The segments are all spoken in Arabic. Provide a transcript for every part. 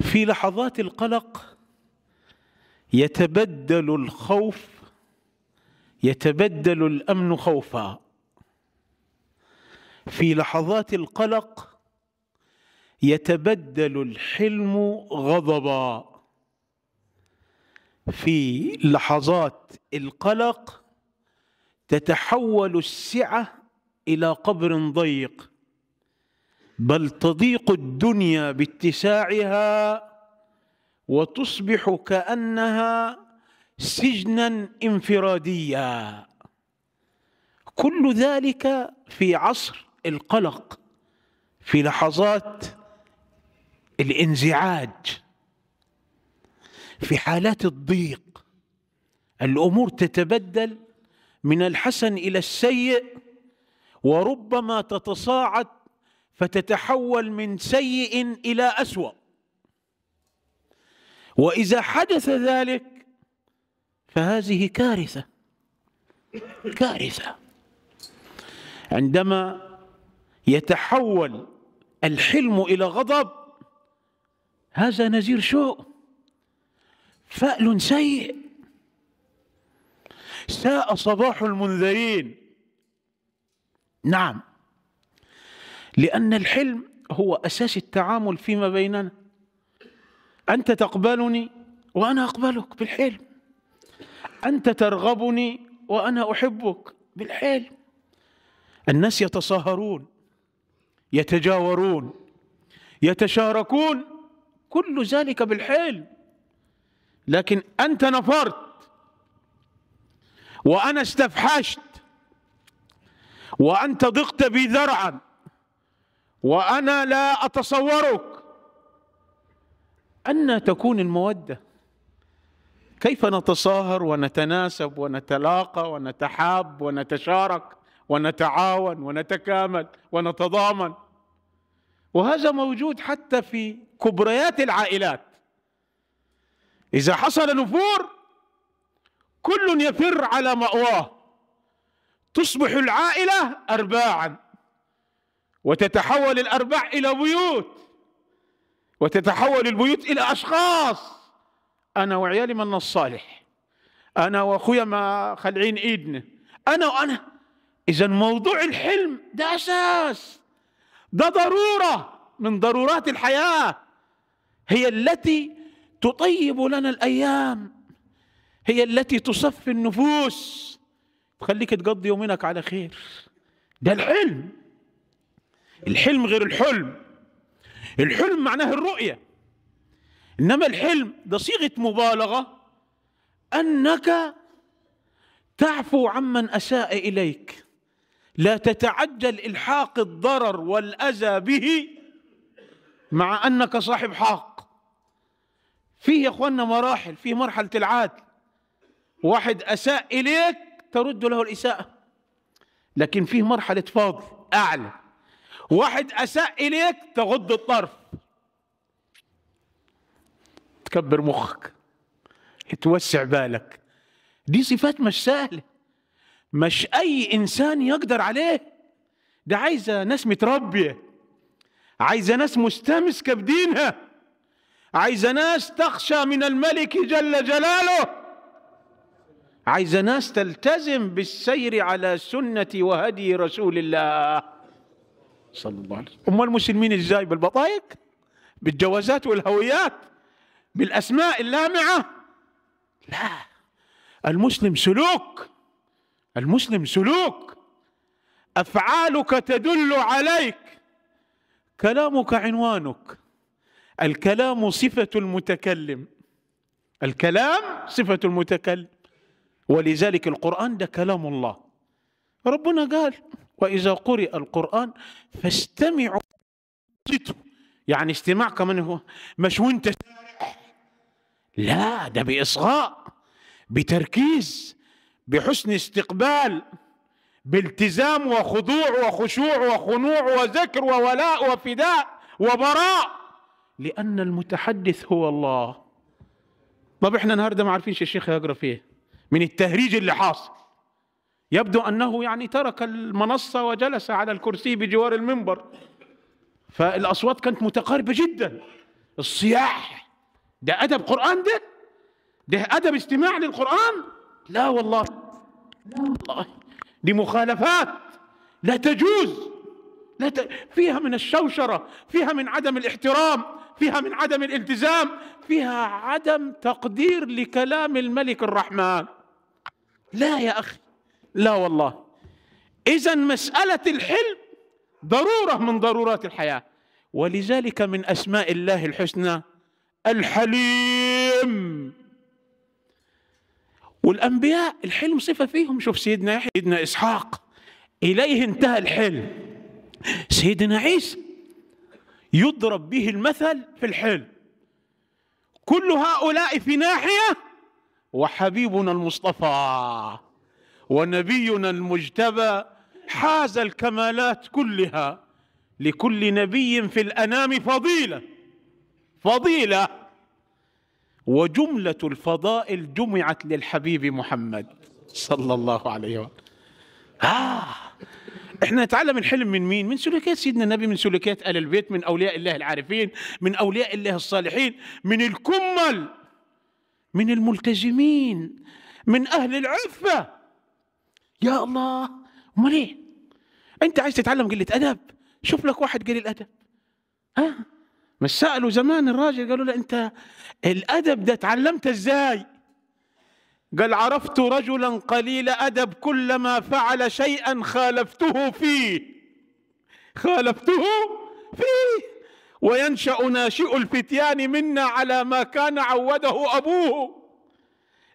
في لحظات القلق يتبدل الخوف يتبدل الامن خوفا في لحظات القلق يتبدل الحلم غضبا في لحظات القلق تتحول السعه الى قبر ضيق بل تضيق الدنيا باتساعها وتصبح كانها سجنا انفراديا كل ذلك في عصر القلق في لحظات الانزعاج في حالات الضيق الامور تتبدل من الحسن الى السيء وربما تتصاعد فتتحول من سيء إلى أسوأ وإذا حدث ذلك فهذه كارثة كارثة عندما يتحول الحلم إلى غضب هذا نذير شوء فأل سيء ساء صباح المنذرين نعم لأن الحلم هو أساس التعامل فيما بيننا أنت تقبلني وأنا أقبلك بالحلم أنت ترغبني وأنا أحبك بالحلم الناس يتصاهرون يتجاورون يتشاركون كل ذلك بالحلم لكن أنت نفرت وأنا استفحشت وأنت ضقت بي ذرعا وانا لا اتصورك ان تكون الموده كيف نتصاهر ونتناسب ونتلاقى ونتحاب ونتشارك ونتعاون ونتكامل ونتضامن وهذا موجود حتى في كبريات العائلات اذا حصل نفور كل يفر على ماواه تصبح العائله ارباعا وتتحول الأرباع إلى بيوت وتتحول البيوت إلى أشخاص أنا وعيالي من الصالح أنا وأخويا ما خلعين إيدنا أنا وأنا إذا موضوع الحلم ده أساس ده ضرورة من ضرورات الحياة هي التي تطيب لنا الأيام هي التي تصفي النفوس تخليك تقضي يومينك على خير ده الحلم الحلم غير الحلم الحلم معناه الرؤية إنما الحلم ده صيغة مبالغة أنك تعفو عمن أساء إليك لا تتعجل إلحاق الضرر والأذى به مع أنك صاحب حق فيه يا أخوانا مراحل فيه مرحلة العادل واحد أساء إليك ترد له الإساءة لكن فيه مرحلة فضل أعلى واحد أساء إليك تغض الطرف تكبر مخك توسع بالك دي صفات مش سهلة مش أي إنسان يقدر عليه ده عايزة ناس متربية عايزة ناس مستمسكة بدينها عايزة ناس تخشى من الملك جل جلاله عايزة ناس تلتزم بالسير على سنة وهدي رسول الله صلى الله عليه وسلم أم المسلمين إزاي بالبطايق بالجوازات والهويات بالأسماء اللامعة لا المسلم سلوك المسلم سلوك أفعالك تدل عليك كلامك عنوانك الكلام صفة المتكلم الكلام صفة المتكلم ولذلك القرآن ده كلام الله ربنا قال وإذا قرئ القرآن فاستمعوا يعني استماع كمان هو مش وانت لا ده بإصغاء بتركيز بحسن استقبال بالتزام وخضوع وخشوع وخنوع وذكر وولاء وفداء وبراء لأن المتحدث هو الله طب احنا النهارده ما عارفينش الشيخ هيقرا فيه من التهريج اللي حاصل يبدو أنه يعني ترك المنصة وجلس على الكرسي بجوار المنبر فالأصوات كانت متقاربة جدا الصياح ده أدب قرآن ده ده أدب استماع للقرآن لا والله لا والله دي مخالفات لا تجوز لا ت... فيها من الشوشرة فيها من عدم الاحترام فيها من عدم الالتزام فيها عدم تقدير لكلام الملك الرحمن لا يا أخي لا والله إذا مسألة الحلم ضرورة من ضرورات الحياة ولذلك من أسماء الله الحسنى الحليم والأنبياء الحلم صفة فيهم شوف سيدنا يحيى سيدنا إسحاق إليه انتهى الحلم سيدنا عيسى يضرب به المثل في الحلم كل هؤلاء في ناحية وحبيبنا المصطفى ونبينا المجتبى حاز الكمالات كلها لكل نبي في الأنام فضيلة فضيلة وجملة الفضائل جمعت للحبيب محمد صلى الله عليه وسلم آه احنا نتعلم الحلم من مين؟ من سلوكيات سيدنا النبي من سلوكيات آل البيت من أولياء الله العارفين من أولياء الله الصالحين من الكمل من الملتزمين من أهل العفة يا الله امال ايه انت عايز تتعلم قله ادب شوف لك واحد قليل ادب ها مش سالوا زمان الراجل قالوا له انت الادب ده تعلمت ازاي قال عرفت رجلا قليل ادب كلما فعل شيئا خالفته فيه خالفته فيه وينشا ناشئ الفتيان منا على ما كان عوده ابوه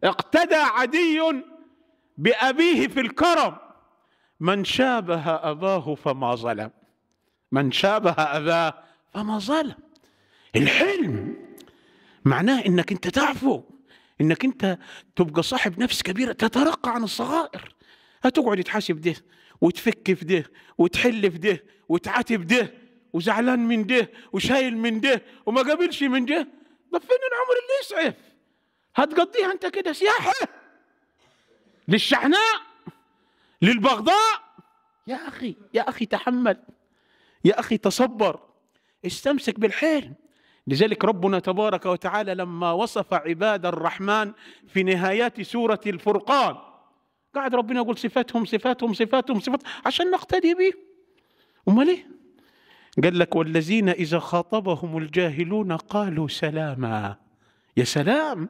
اقتدى عدي بأبيه في الكرم من شابه أباه فما ظلم من شابه أباه فما ظلم الحلم معناه انك انت تعفو انك انت تبقى صاحب نفس كبيرة تترقى عن الصغائر هتقعد تحاسب ده وتفك في ده وتحل في ده وتعاتب ده وزعلان من ده وشايل من ده وما قابلش من ده ده فين العمر اللي يسعف هتقضيها انت كده سياحه للشحناء للبغضاء يا أخي يا أخي تحمل يا أخي تصبر استمسك بالحيل لذلك ربنا تبارك وتعالى لما وصف عباد الرحمن في نهايات سورة الفرقان قاعد ربنا يقول صفاتهم صفاتهم صفاتهم صفات عشان نقتدي به أمال إيه؟ قال لك والذين إذا خاطبهم الجاهلون قالوا سلاما يا سلام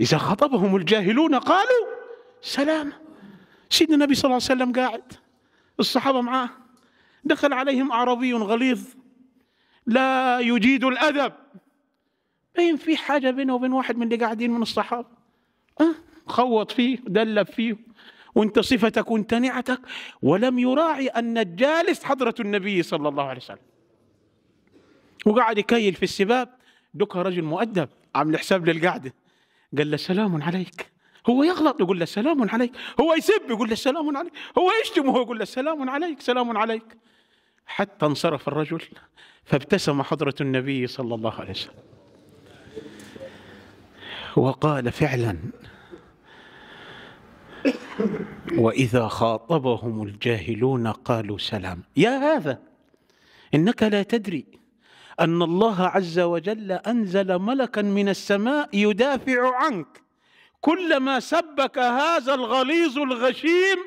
إذا خاطبهم الجاهلون قالوا سلام سيدنا النبي صلى الله عليه وسلم قاعد الصحابة معاه دخل عليهم أعرابي غليظ لا يجيد الأدب باين في حاجة بينه وبين واحد من اللي قاعدين من الصحابة أه؟ خوط فيه دلب فيه وانت صفتك وانت نعتك ولم يراعي أن الجالس حضرة النبي صلى الله عليه وسلم وقعد يكيل في السباب دوكا رجل مؤدب عامل حساب للقعدة قال له سلام عليك هو يغلط يقول له سلام عليك هو يسب يقول له سلام عليك هو يشتم وهو يقول له سلام عليك سلام عليك حتى انصرف الرجل فابتسم حضرة النبي صلى الله عليه وسلم وقال فعلا وإذا خاطبهم الجاهلون قالوا سلام يا هذا إنك لا تدري أن الله عز وجل أنزل ملكا من السماء يدافع عنك كلما سبك هذا الغليظ الغشيم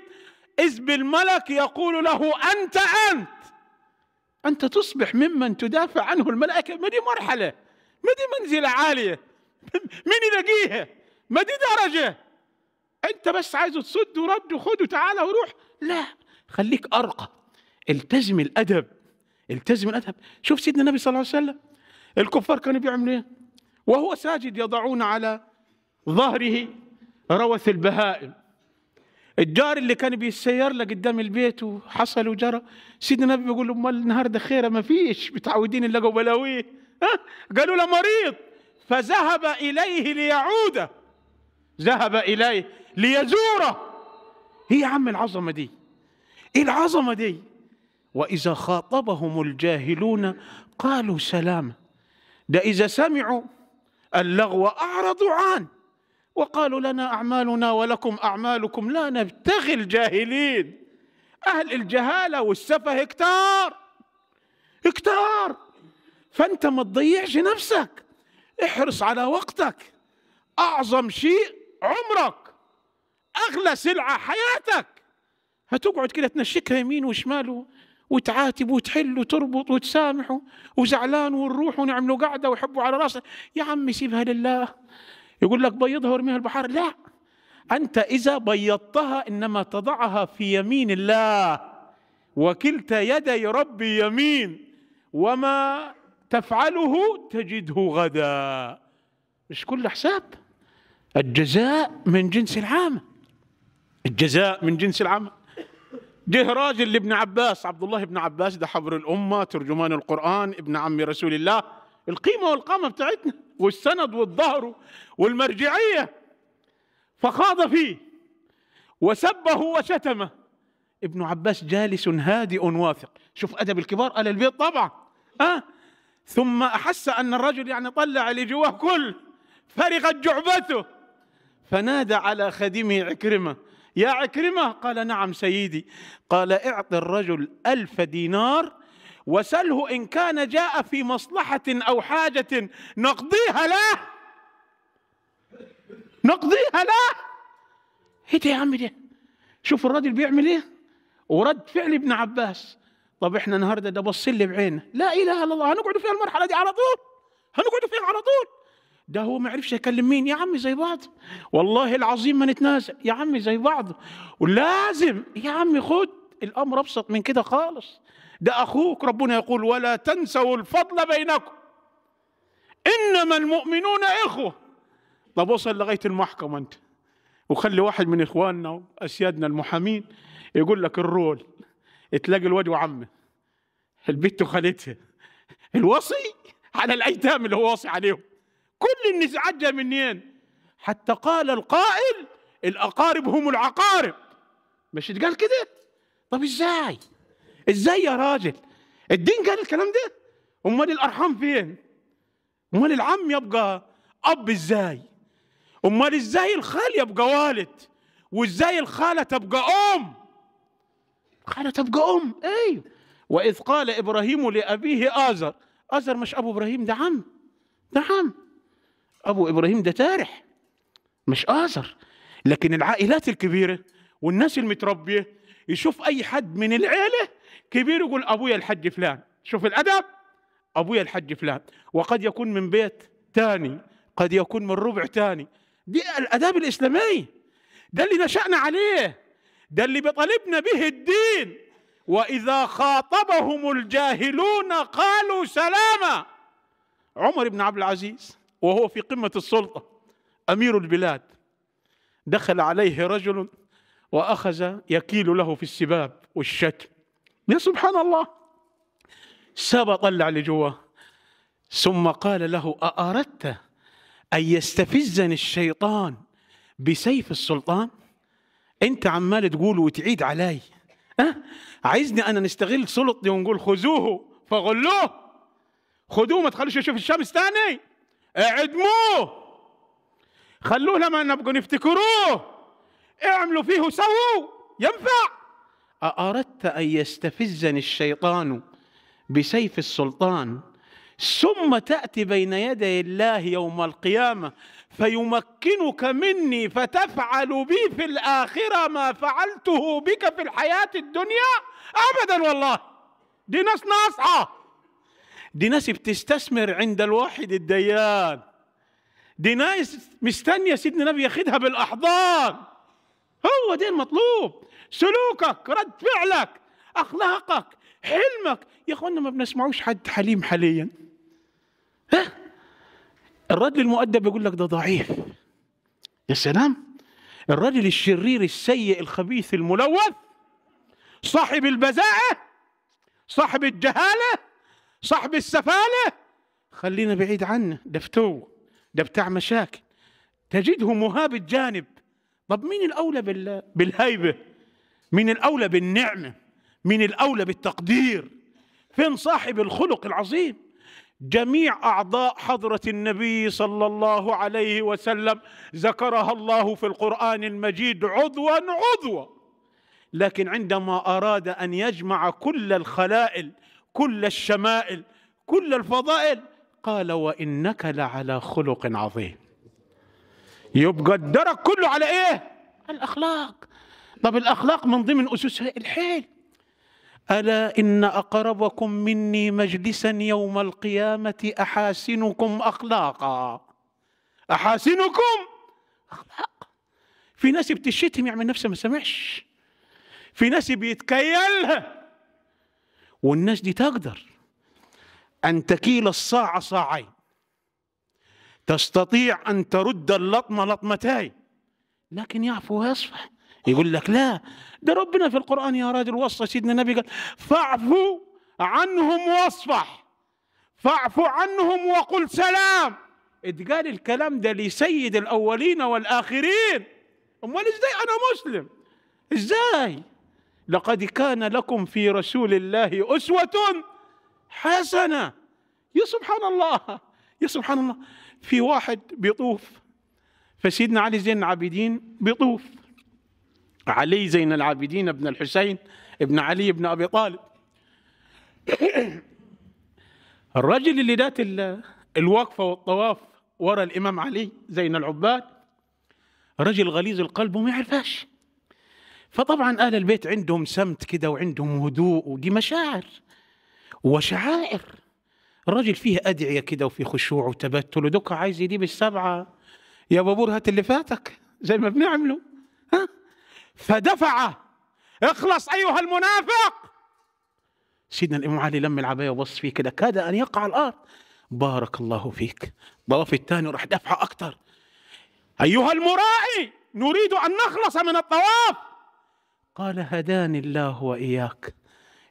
إذ بالملك يقول له أنت أنت أنت تصبح ممن تدافع عنه الملائكة ما دي مرحلة ما دي منزلة عالية مين يلاقيها ما دي درجة أنت بس عايز تصد ورد وخد وتعالى وروح لا خليك أرقى التزم الأدب التزم الأدب شوف سيدنا النبي صلى الله عليه وسلم الكفار كانوا بيعملوا إيه وهو ساجد يضعون على ظهره روث البهائم الجار اللي كان بيسير له قدام البيت وحصل وجرى سيدنا النبي بيقول له امال النهارده خيره ما فيش متعودين لقوا بلاويه قالوا له مريض فذهب اليه ليعوده ذهب اليه ليزوره هي يا عم العظمه دي ايه العظمه دي واذا خاطبهم الجاهلون قالوا سلامه ده اذا سمعوا اللغو اعرضوا عنه وقالوا لنا اعمالنا ولكم اعمالكم لا نبتغي الجاهلين اهل الجهاله والسفه كتار كتار فانت ما تضيعش نفسك احرص على وقتك اعظم شيء عمرك اغلى سلعه حياتك هتقعد كده تنشكها يمين وشمال وتعاتب وتحل وتربط وتسامح وزعلان ونروح ونعمل قعده ويحبوا على راسه يا عمي سيبها لله يقول لك بيضها وارميها البحار لا أنت إذا بيضتها إنما تضعها في يمين الله وكلتا يدي ربي يمين وما تفعله تجده غدا مش كل حساب الجزاء من جنس العامة الجزاء من جنس العمل جه راجل لابن عباس عبد الله بن عباس ده حبر الأمة ترجمان القرآن ابن عم رسول الله القيمة والقامة بتاعتنا والسند والظهر والمرجعية فخاض فيه وسبه وشتمه ابن عباس جالس هادئ واثق شوف أدب الكبار قال البيت طبعا أه؟ ثم أحس أن الرجل يعني طلع اللي جواه كل فرغت جعبته فنادى على خادمه عكرمة يا عكرمة قال نعم سيدي قال اعط الرجل ألف دينار وسله ان كان جاء في مصلحه او حاجه نقضيها له نقضيها له ايه يا عمي ده شوف الراجل بيعمل ايه ورد فعل ابن عباس طب احنا النهارده ده بص لي بعينه لا اله الا الله هنقعد فيها المرحله دي على طول هنقعد فيها على طول ده هو ما عرفش يكلم مين يا عمي زي بعض والله العظيم ما نتنازع يا عمي زي بعض ولازم يا عمي خد الامر ابسط من كده خالص ده اخوك ربنا يقول ولا تنسوا الفضل بينكم انما المؤمنون اخوه طب وصل لغايه المحكمه انت وخلي واحد من اخواننا واسيادنا المحامين يقول لك الرول تلاقي الواد وعمه البت وخالتها الوصي على الايتام اللي هو وصي عليهم كل النزعات جايه منين حتى قال القائل الاقارب هم العقارب مش اتقال كده طب ازاي ازاي يا راجل الدين قال الكلام ده امال الارحام فين امال العم يبقى اب ازاي امال ازاي الخال يبقى والد وازاي الخاله تبقى ام الخاله تبقى ام ايوه واذ قال ابراهيم لابيه ازر ازر مش ابو ابراهيم ده عم ده عم ابو ابراهيم ده تارح مش ازر لكن العائلات الكبيره والناس المتربيه يشوف اي حد من العيله كبير يقول ابويا الحج فلان شوف الادب ابويا الحج فلان وقد يكون من بيت تاني قد يكون من ربع تاني دي الاداب الاسلاميه ده اللي نشانا عليه ده اللي بيطالبنا به الدين واذا خاطبهم الجاهلون قالوا سلاما عمر بن عبد العزيز وهو في قمه السلطه امير البلاد دخل عليه رجل واخذ يكيل له في السباب والشتم يا سبحان الله سابا طلع اللي جواه ثم قال له أأردت أن يستفزني الشيطان بسيف السلطان أنت عمال تقول وتعيد علي أه؟ عايزني أنا نستغل سلطتي ونقول خذوه فغلوه خذوه ما تخلوش يشوف الشمس تاني اعدموه خلوه لما نبقوا نفتكروه اعملوا فيه وسووا ينفع أأردت أن يستفزني الشيطان بسيف السلطان ثم تأتي بين يدي الله يوم القيامة فيمكنك مني فتفعل بي في الآخرة ما فعلته بك في الحياة الدنيا أبدا والله دي ناس ناصعة دي ناس بتستثمر عند الواحد الديان دي ناس مستنية سيدنا النبي ياخدها بالأحضان هو ده المطلوب سلوكك رد فعلك أخلاقك حلمك يا أخوانا ما بنسمعوش حد حليم حاليا ها الرجل المؤدب يقول لك ده ضعيف يا سلام الرجل الشرير السيء الخبيث الملوث صاحب البزاعة صاحب الجهالة صاحب السفالة خلينا بعيد عنه ده فتو ده بتاع مشاكل تجده مهاب الجانب طب مين الأولى بالهيبة مين الأولى بالنعمة مين الأولى بالتقدير فين صاحب الخلق العظيم جميع أعضاء حضرة النبي صلى الله عليه وسلم ذكرها الله في القرآن المجيد عضوا عضوا لكن عندما أراد أن يجمع كل الخلائل كل الشمائل كل الفضائل قال وإنك لعلى خلق عظيم يبقى الدرك كله على إيه؟ الأخلاق طب الأخلاق من ضمن أسسها الحيل ألا إن أقربكم مني مجلسا يوم القيامة أحاسنكم أخلاقا أحاسنكم أخلاق في ناس بتشتم يعمل نفسه ما سمعش في ناس بيتكيلها والناس دي تقدر أن تكيل الصاع صاعين تستطيع أن ترد اللطمة لطمتين لكن يعفو ويصفح يقول لك لا ده ربنا في القرآن يا راجل وصى سيدنا النبي قال فاعفو عنهم واصفح فاعفو عنهم وقل سلام اتقال الكلام ده لسيد الأولين والآخرين أمال إزاي أنا مسلم إزاي لقد كان لكم في رسول الله أسوة حسنة يا سبحان الله يا سبحان الله في واحد بيطوف فسيدنا علي زين العابدين بيطوف علي زين العابدين بن الحسين بن علي بن أبي طالب الرجل اللي دات الوقفة والطواف ورا الإمام علي زين العباد رجل غليظ القلب وما يعرفهاش فطبعا آل البيت عندهم سمت كده وعندهم هدوء ودي مشاعر وشعائر الرجل فيه أدعية كده وفي خشوع وتبتل ودك عايز يجيب السبعة يا بابور هات اللي فاتك زي ما بنعمله ها فدفعه اخلص ايها المنافق سيدنا الامام علي لم العبايه وبص فيه كده كاد ان يقع الارض بارك الله فيك الطواف الثاني راح دفعه اكثر ايها المرائي نريد ان نخلص من الطواف قال هداني الله واياك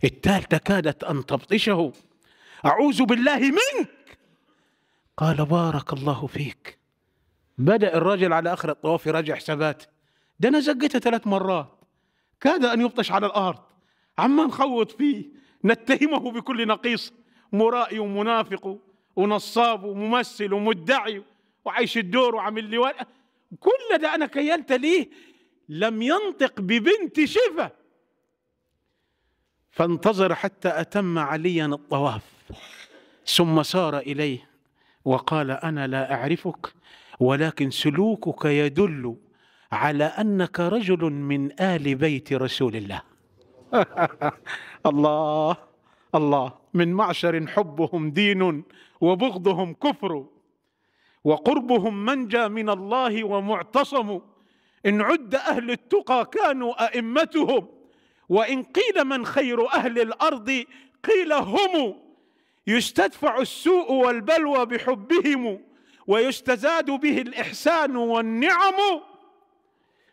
الثالثه كادت ان تبطشه اعوذ بالله منك قال بارك الله فيك بدا الرجل على اخر الطواف يراجع حساباته ده أنا زقته ثلاث مرات كاد أن يبطش على الأرض عما نخوض فيه نتهمه بكل نقيص مرائي ومنافق ونصاب وممثل ومدعي وعايش الدور وعامل لي كل ده أنا كيلت ليه لم ينطق ببنت شفة فانتظر حتى أتم عليا الطواف ثم سار إليه وقال أنا لا أعرفك ولكن سلوكك يدل على انك رجل من ال بيت رسول الله الله الله من معشر حبهم دين وبغضهم كفر وقربهم منجى من الله ومعتصم ان عد اهل التقى كانوا ائمتهم وان قيل من خير اهل الارض قيل هم يستدفع السوء والبلوى بحبهم ويستزاد به الاحسان والنعم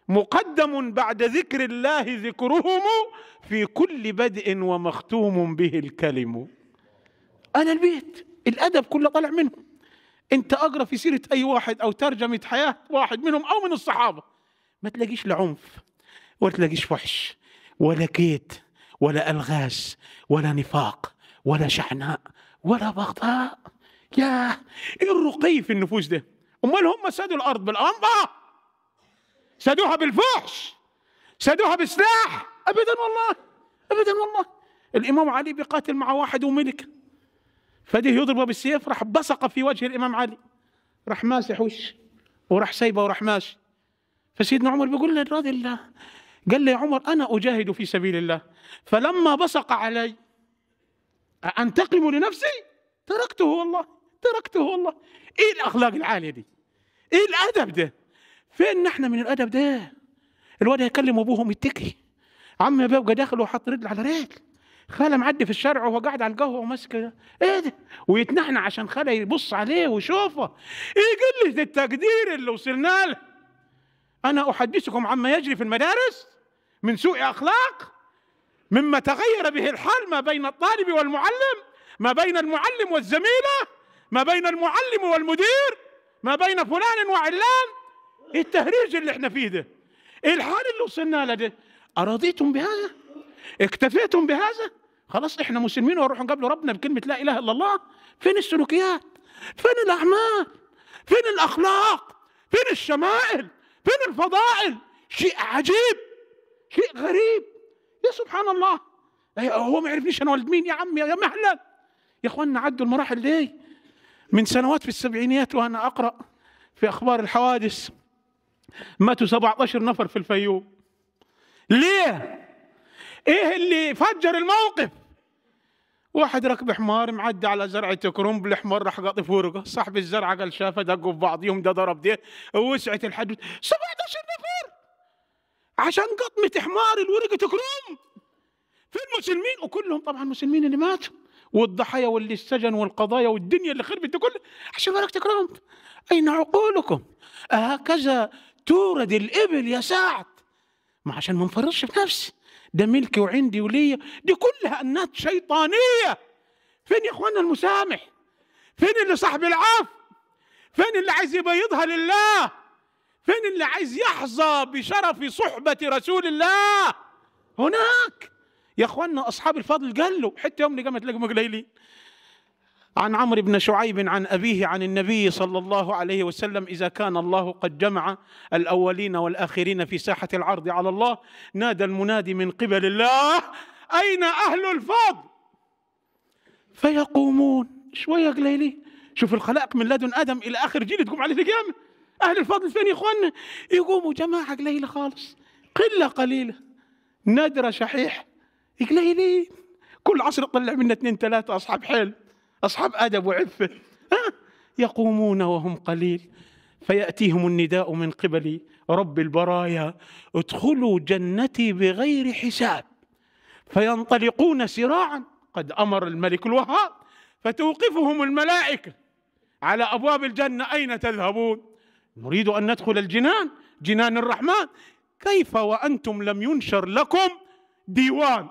مقدم بعد ذكر الله ذكرهم في كل بدء ومختوم به الكلم أنا البيت الأدب كله طالع منهم أنت أقرأ في سيرة أي واحد أو ترجمة حياة واحد منهم أو من الصحابة ما تلاقيش لا عنف ولا تلاقيش وحش ولا كيت ولا ألغاز ولا نفاق ولا شحناء ولا بغضاء يا إيه الرقي في النفوس ده امال هم سادوا الارض بالانبا سادوها بالفحش سادوها بالسلاح ابدا والله ابدا والله الامام علي بيقاتل مع واحد وملك فده يضربه بالسيف راح بصق في وجه الامام علي راح ماسح وش وراح سايبه وراح ماشي فسيدنا عمر بيقول له رضي الله قال لي يا عمر انا اجاهد في سبيل الله فلما بصق علي انتقم لنفسي تركته والله تركته والله ايه الاخلاق العاليه دي ايه الادب ده فين احنا من الادب ده الواد هيكلم ابوه متكي عم بيبقى داخل وحط رجل على رجل خاله معدي في الشارع وهو قاعد على القهوه وماسك ايه ده ويتنحنى عشان خاله يبص عليه ويشوفه ايه قله التقدير اللي وصلنا له انا احدثكم عما يجري في المدارس من سوء اخلاق مما تغير به الحال ما بين الطالب والمعلم ما بين المعلم والزميله ما بين المعلم والمدير ما بين فلان وعلان ايه التهريج اللي احنا فيه ده ايه الحال اللي وصلنا له ده أرضيتم بهذا اكتفيتم بهذا خلاص احنا مسلمين ونروح نقابل ربنا بكلمة لا إله إلا الله فين السلوكيات فين الأعمال فين الأخلاق فين الشمائل فين الفضائل شيء عجيب شيء غريب يا سبحان الله إيه، هو ما يعرفنيش انا ولد مين يا عم يا مهلا يا إخواننا عدوا المراحل دي من سنوات في السبعينيات وانا اقرا في اخبار الحوادث ماتوا 17 نفر في الفيوم ليه ايه اللي فجر الموقف واحد راكب حمار معدي على زرعة كرنب الحمار راح قاطف ورقه صاحب الزرعة قال شافه دقوا في بعضيهم ده ضرب ده وسعت الحدود 17 نفر عشان قطمة حمار الورقة كرنب في المسلمين وكلهم طبعا المسلمين اللي ماتوا والضحايا واللي السجن والقضايا والدنيا اللي خربت كلها عشان ورقة كرنب أين عقولكم أهكذا تورد الإبل يا سعد ما عشان ما انفرطش في نفسي ده ملكي وعندي وليا دي كلها أنات شيطانية فين يا إخوانا المسامح فين اللي صاحب العفو فين اللي عايز يبيضها لله فين اللي عايز يحظى بشرف صحبة رسول الله هناك يا اخوانا اصحاب الفضل قالوا حتى يوم اللي قامت لقوا قليلين عن عمرو بن شعيب عن أبيه عن النبي صلى الله عليه وسلم إذا كان الله قد جمع الأولين والآخرين في ساحة العرض على الله نادى المنادي من قبل الله أين أهل الفضل فيقومون شوية قليلين شوف الخلائق من لدن آدم إلى آخر جيل تقوم عليه القيامة أهل الفضل فين يا إخواننا يقوموا جماعة قليلة خالص قلة قليلة نادرة شحيح قليلين كل عصر طلع منا اثنين ثلاثة أصحاب حيل أصحاب أدب وعفة يقومون وهم قليل فيأتيهم النداء من قبل رب البرايا ادخلوا جنتي بغير حساب فينطلقون سراعا قد أمر الملك الوهاب فتوقفهم الملائكة على أبواب الجنة أين تذهبون نريد أن ندخل الجنان جنان الرحمن كيف وأنتم لم ينشر لكم ديوان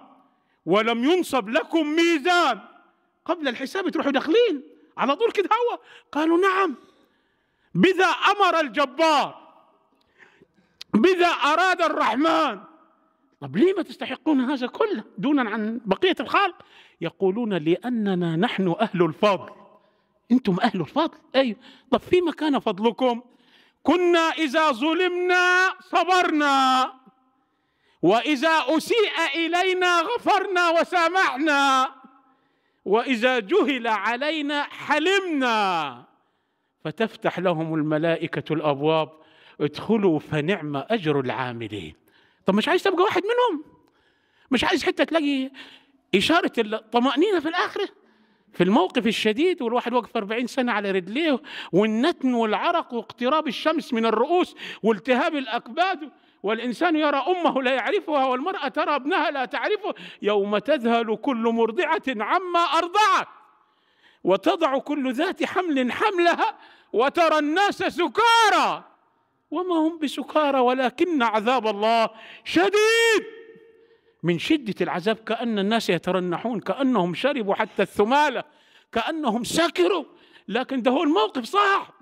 ولم ينصب لكم ميزان قبل الحساب تروحوا داخلين على طول كده هوا قالوا نعم بذا امر الجبار بذا اراد الرحمن طب ليه ما تستحقون هذا كله دونا عن بقيه الخلق يقولون لاننا نحن اهل الفضل انتم اهل الفضل ايوه طب فيما كان فضلكم كنا اذا ظلمنا صبرنا واذا اسيء الينا غفرنا وسامحنا واذا جهل علينا حلمنا فتفتح لهم الملائكه الابواب ادخلوا فنعم اجر العاملين طب مش عايز تبقى واحد منهم مش عايز حتى تلاقي اشاره الطمانينه في الاخره في الموقف الشديد والواحد واقف 40 سنه على رجليه والنتن والعرق واقتراب الشمس من الرؤوس والتهاب الاكباد والإنسان يرى أمه لا يعرفها والمرأة ترى ابنها لا تعرفه يوم تذهل كل مرضعة عما أرضعت وتضع كل ذات حمل حملها وترى الناس سكارى وما هم بسكارى ولكن عذاب الله شديد من شدة العذاب كأن الناس يترنحون كأنهم شربوا حتى الثمالة كأنهم سكروا لكن ده هو الموقف صح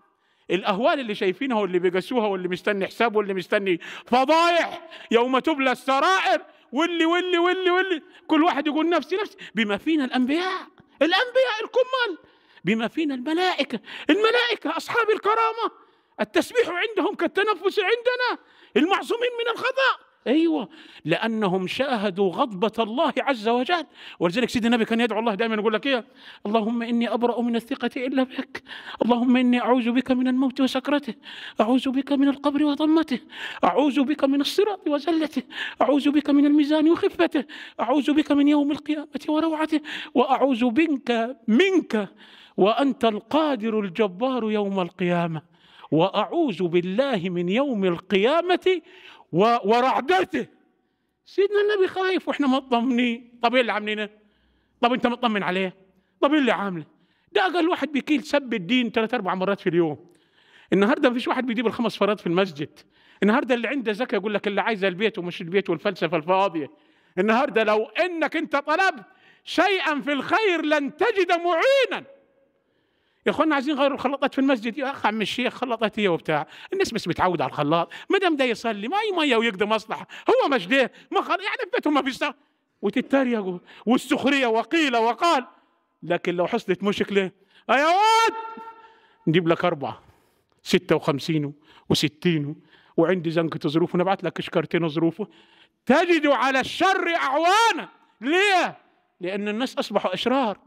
الاهوال اللي شايفينها واللي بيقسوها واللي مستني حساب واللي مستني فضايح يوم تبلى السرائر واللي واللي واللي واللي كل واحد يقول نفسي نفسي بما فينا الانبياء الانبياء الكمال بما فينا الملائكه الملائكه اصحاب الكرامه التسبيح عندهم كالتنفس عندنا المعصومين من الخطأ ايوه لانهم شاهدوا غضبه الله عز وجل ولذلك سيدنا النبي كان يدعو الله دائما يقول لك ايه اللهم اني ابرا من الثقه الا بك اللهم اني اعوذ بك من الموت وسكرته اعوذ بك من القبر وضمته اعوذ بك من الصراط وزلته اعوذ بك من الميزان وخفته اعوذ بك من يوم القيامه وروعته واعوذ بك منك وانت القادر الجبار يوم القيامه واعوذ بالله من يوم القيامه ورعدته سيدنا النبي خايف واحنا مطمنين طب ايه اللي عاملينه طب انت مطمن عليه طب ايه اللي عامله ده اقل واحد بيكيل سب الدين ثلاث اربع مرات في اليوم النهارده مفيش واحد بيجيب الخمس فرات في المسجد النهارده اللي عنده زكاه يقول لك اللي عايزه البيت ومش البيت والفلسفه الفاضيه النهارده لو انك انت طلبت شيئا في الخير لن تجد معينا يا اخوانا عايزين نغير الخلاطات في المسجد يا اخ عم الشيخ خلاطات هي وبتاع الناس مش متعوده على الخلاط ما دام ده يصلي ما ميه ويقضي مصلحه هو مش ده ما خل... يعني في بيتهم ما فيش صح وتتريقوا والسخريه وقيل وقال لكن لو حصلت مشكله يا أيوة، واد نجيب لك اربعه 56 و60 وعندي زنقة ظروف ونبعت لك شكرتين ظروفه تجد على الشر أعوانا ليه؟ لأن الناس أصبحوا أشرار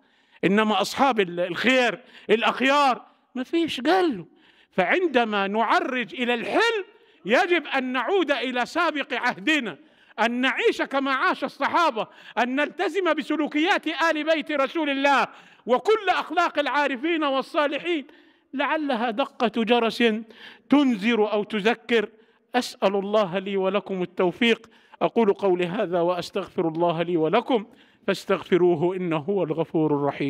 انما اصحاب الخير الاخيار ما فيش قال له فعندما نعرج الى الحلم يجب ان نعود الى سابق عهدنا أن نعيش كما عاش الصحابة أن نلتزم بسلوكيات آل بيت رسول الله وكل أخلاق العارفين والصالحين لعلها دقة جرس تنذر أو تذكر أسأل الله لي ولكم التوفيق أقول قولي هذا وأستغفر الله لي ولكم فاستغفروه إنه هو الغفور الرحيم